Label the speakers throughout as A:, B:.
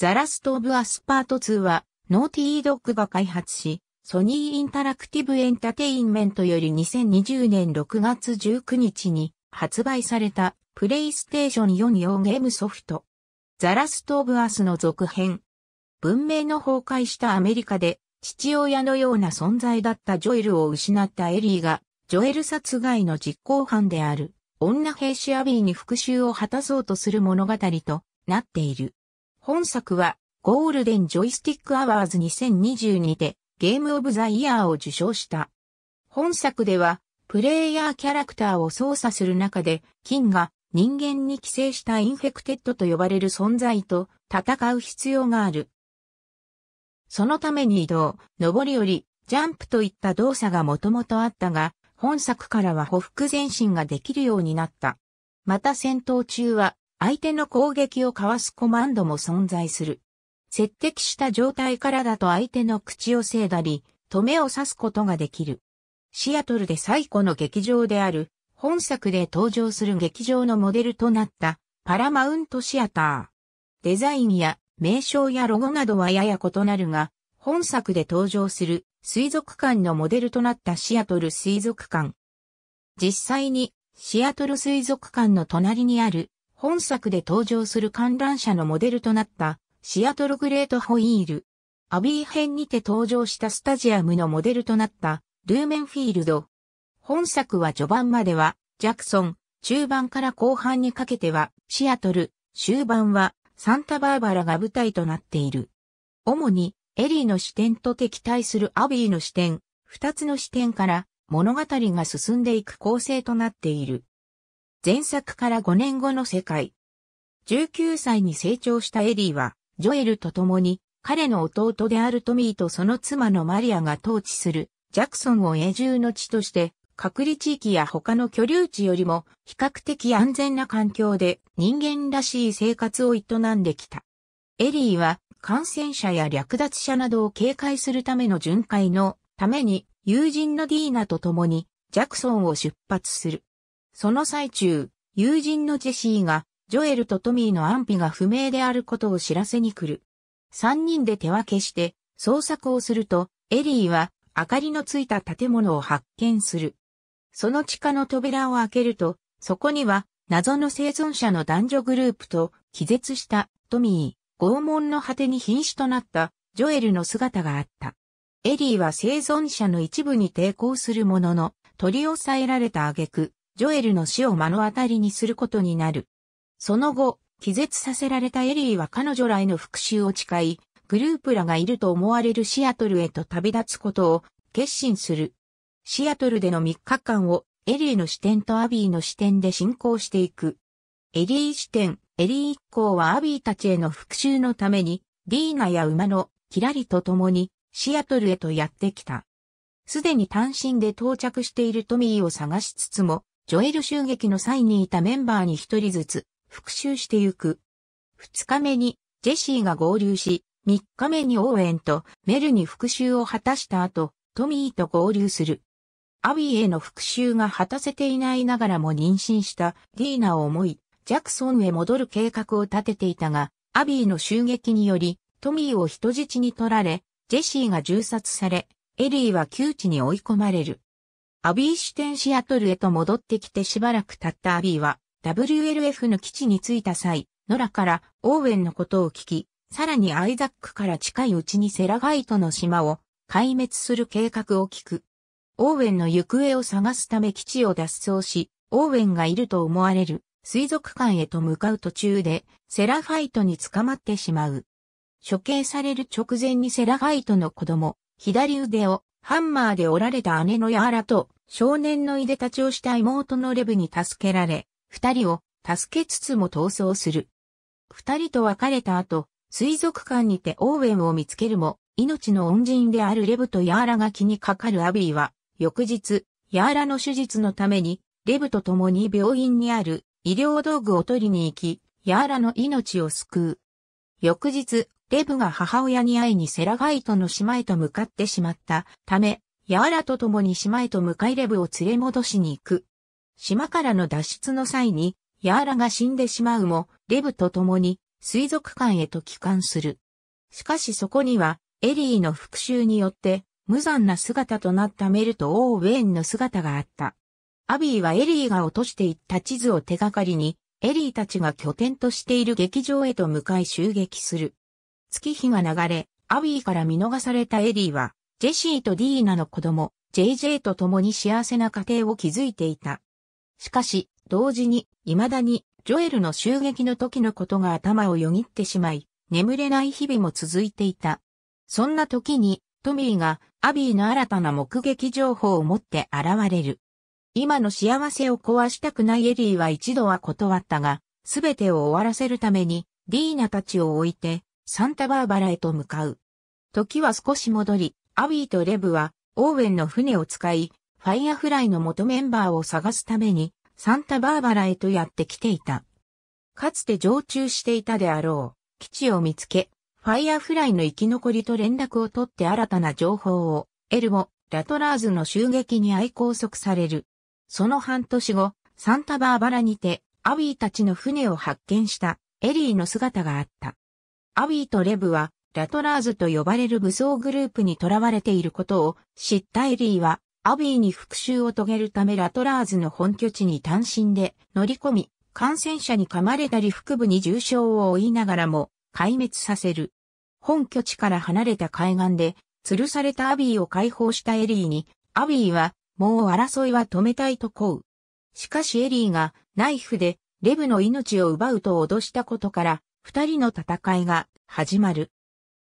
A: ザラスト・オブ・アスパート2は、ノーティードッグが開発し、ソニーインタラクティブエンタテインメントより2020年6月19日に発売されたプレイステーション4用ゲームソフト。ザラスト・オブ・アスの続編。文明の崩壊したアメリカで父親のような存在だったジョエルを失ったエリーがジョエル殺害の実行犯である女兵士アビーに復讐を果たそうとする物語となっている。本作はゴールデンジョイスティックアワーズ2 0 2 2で、ゲームオブザイヤーを受賞した。本作ではプレイヤーキャラクターを操作する中で金が人間に寄生したインフェクテッドと呼ばれる存在と戦う必要がある。そのために移動、上り下り、ジャンプといった動作がもともとあったが、本作からは歩幅前進ができるようになった。また戦闘中は相手の攻撃をかわすコマンドも存在する。接敵した状態からだと相手の口をせいだり、止めを刺すことができる。シアトルで最古の劇場である、本作で登場する劇場のモデルとなったパラマウントシアター。デザインや名称やロゴなどはやや異なるが、本作で登場する水族館のモデルとなったシアトル水族館。実際にシアトル水族館の隣にある本作で登場する観覧車のモデルとなったシアトルグレートホイール。アビー編にて登場したスタジアムのモデルとなったルーメンフィールド。本作は序盤まではジャクソン、中盤から後半にかけてはシアトル、終盤はサンタバーバラが舞台となっている。主にエリーの視点と敵対するアビーの視点、二つの視点から物語が進んでいく構成となっている。前作から5年後の世界。19歳に成長したエリーは、ジョエルと共に、彼の弟であるトミーとその妻のマリアが統治する、ジャクソンを永住の地として、隔離地域や他の居留地よりも比較的安全な環境で人間らしい生活を営んできた。エリーは感染者や略奪者などを警戒するための巡回のために友人のディーナと共にジャクソンを出発する。その最中、友人のジェシーが、ジョエルとトミーの安否が不明であることを知らせに来る。三人で手分けして、捜索をすると、エリーは、明かりのついた建物を発見する。その地下の扉を開けると、そこには、謎の生存者の男女グループと、気絶したトミー、拷問の果てに瀕死となったジョエルの姿があった。エリーは生存者の一部に抵抗するものの、取り押さえられた挙句、ジョエルの死を目の当たりにすることになる。その後、気絶させられたエリーは彼女らへの復讐を誓い、グループらがいると思われるシアトルへと旅立つことを決心する。シアトルでの3日間をエリーの視点とアビーの視点で進行していく。エリー視点、エリー一行はアビーたちへの復讐のために、ディーナや馬のキラリと共にシアトルへとやってきた。すでに単身で到着しているトミーを探しつつも、ジョエル襲撃の際にいたメンバーに一人ずつ復讐してゆく。二日目にジェシーが合流し、三日目にオーエンとメルに復讐を果たした後、トミーと合流する。アビーへの復讐が果たせていないながらも妊娠したディーナを思い、ジャクソンへ戻る計画を立てていたが、アビーの襲撃により、トミーを人質に取られ、ジェシーが銃殺され、エリーは窮地に追い込まれる。アビー支店シアトルへと戻ってきてしばらく経ったアビーは、WLF の基地に着いた際、ノラからオーウェンのことを聞き、さらにアイザックから近いうちにセラガイトの島を壊滅する計画を聞く。オーウェンの行方を探すため基地を脱走し、オーウェンがいると思われる水族館へと向かう途中でセラファイトに捕まってしまう。処刑される直前にセラファイトの子供、左腕をハンマーで折られた姉のヤーラと、少年のいでたちをした妹のレブに助けられ、二人を助けつつも逃走する。二人と別れた後、水族館にてオーウェンを見つけるも、命の恩人であるレブとヤーラが気にかかるアビーは、翌日、ヤーラの手術のために、レブと共に病院にある医療道具を取りに行き、ヤーラの命を救う。翌日、レブが母親に会いにセラガイトの島へと向かってしまったため、ヤーラと共に島へと向かいレブを連れ戻しに行く。島からの脱出の際に、ヤーラが死んでしまうも、レブと共に水族館へと帰還する。しかしそこには、エリーの復讐によって、無残な姿となったメルとオーウェーンの姿があった。アビーはエリーが落としていった地図を手がかりに、エリーたちが拠点としている劇場へと向かい襲撃する。月日が流れ、アビーから見逃されたエディは、ジェシーとディーナの子供、JJ と共に幸せな家庭を築いていた。しかし、同時に、未だに、ジョエルの襲撃の時のことが頭をよぎってしまい、眠れない日々も続いていた。そんな時に、トミーが、アビーの新たな目撃情報を持って現れる。今の幸せを壊したくないエリーは一度は断ったが、すべてを終わらせるために、ディーナたちを置いて、サンタバーバラへと向かう。時は少し戻り、アビーとレブは、オーウェンの船を使い、ファイアフライの元メンバーを探すために、サンタバーバラへとやってきていた。かつて常駐していたであろう、基地を見つけ、ファイアフライの生き残りと連絡を取って新たな情報を、エルモ、ラトラーズの襲撃に相拘束される。その半年後、サンタバーバラにて、アビーたちの船を発見した、エリーの姿があった。アビーとレブは、ラトラーズと呼ばれる武装グループに囚われていることを知ったエリーは、アビーに復讐を遂げるためラトラーズの本拠地に単身で乗り込み、感染者に噛まれたり腹部に重傷を負いながらも壊滅させる。本拠地から離れた海岸で、吊るされたアビーを解放したエリーに、アビーは、もう争いは止めたいとこう。しかしエリーが、ナイフで、レブの命を奪うと脅したことから、二人の戦いが始まる。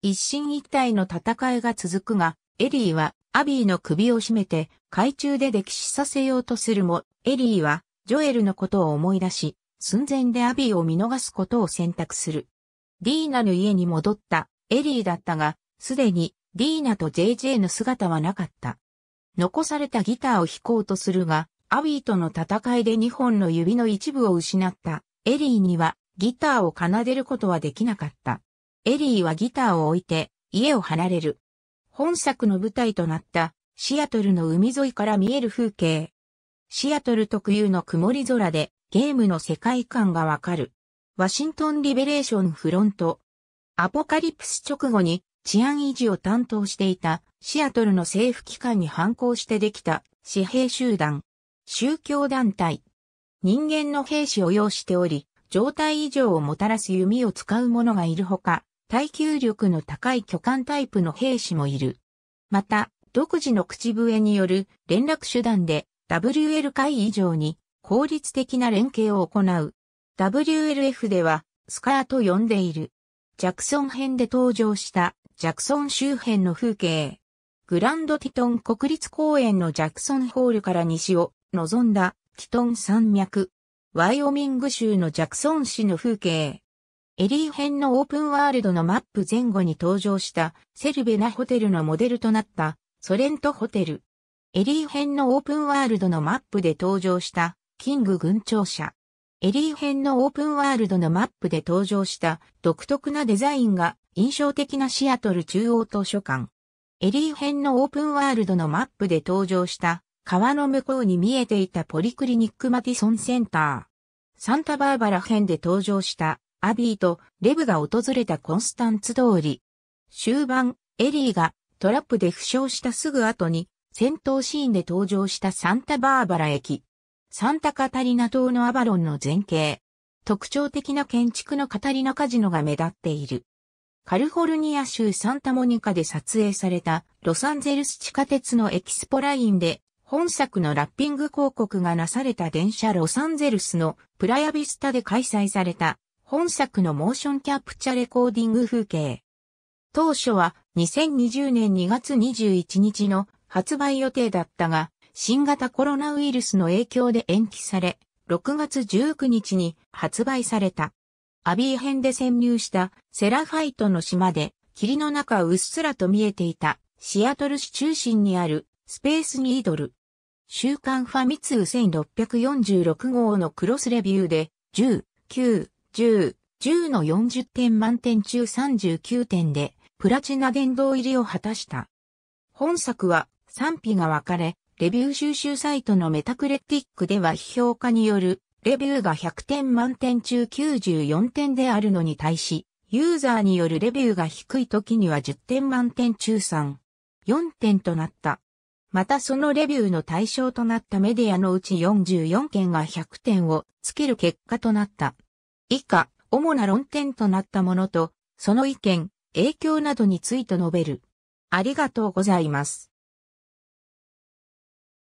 A: 一進一退の戦いが続くが、エリーはアビーの首を絞めて海中で溺死させようとするも、エリーはジョエルのことを思い出し、寸前でアビーを見逃すことを選択する。ディーナの家に戻ったエリーだったが、すでにディーナと JJ の姿はなかった。残されたギターを弾こうとするが、アビーとの戦いで2本の指の一部を失ったエリーにはギターを奏でることはできなかった。エリーはギターを置いて家を離れる。本作の舞台となったシアトルの海沿いから見える風景。シアトル特有の曇り空でゲームの世界観がわかる。ワシントンリベレーションフロント。アポカリプス直後に治安維持を担当していたシアトルの政府機関に反抗してできた私兵集団、宗教団体、人間の兵士を要しており、状態異常をもたらす弓を使う者がいるほか、耐久力の高い巨漢タイプの兵士もいる。また、独自の口笛による連絡手段で WL 会以上に効率的な連携を行う。WLF ではスカーと呼んでいる。ジャクソン編で登場したジャクソン周辺の風景。グランドティトン国立公園のジャクソンホールから西を望んだティトン山脈、ワイオミング州のジャクソン市の風景。エリー編のオープンワールドのマップ前後に登場したセルベナホテルのモデルとなったソレントホテル。エリー編のオープンワールドのマップで登場したキング軍庁舎。エリー編のオープンワールドのマップで登場した独特なデザインが印象的なシアトル中央図書館。エリー編のオープンワールドのマップで登場した川の向こうに見えていたポリクリニックマティソンセンター。サンタバーバラ編で登場したアビーとレブが訪れたコンスタンツ通り。終盤、エリーがトラップで負傷したすぐ後に戦闘シーンで登場したサンタバーバラ駅。サンタカタリナ島のアバロンの前景。特徴的な建築のカタリナカジノが目立っている。カルフォルニア州サンタモニカで撮影されたロサンゼルス地下鉄のエキスポラインで本作のラッピング広告がなされた電車ロサンゼルスのプラヤビスタで開催された本作のモーションキャプチャレコーディング風景。当初は2020年2月21日の発売予定だったが、新型コロナウイルスの影響で延期され、6月19日に発売された。アビー編で潜入したセラファイトの島で、霧の中うっすらと見えていたシアトル市中心にあるスペースニードル。週刊ファミ通1646号のクロスレビューで、10、9、10、10の40点満点中39点で、プラチナ殿堂入りを果たした。本作は賛否が分かれ、レビュー収集サイトのメタクレティックでは批評家による、レビューが100点満点中94点であるのに対し、ユーザーによるレビューが低い時には10点満点中3、4点となった。またそのレビューの対象となったメディアのうち44件が100点をつける結果となった。以下、主な論点となったものと、その意見、影響などについて述べる。ありがとうございます。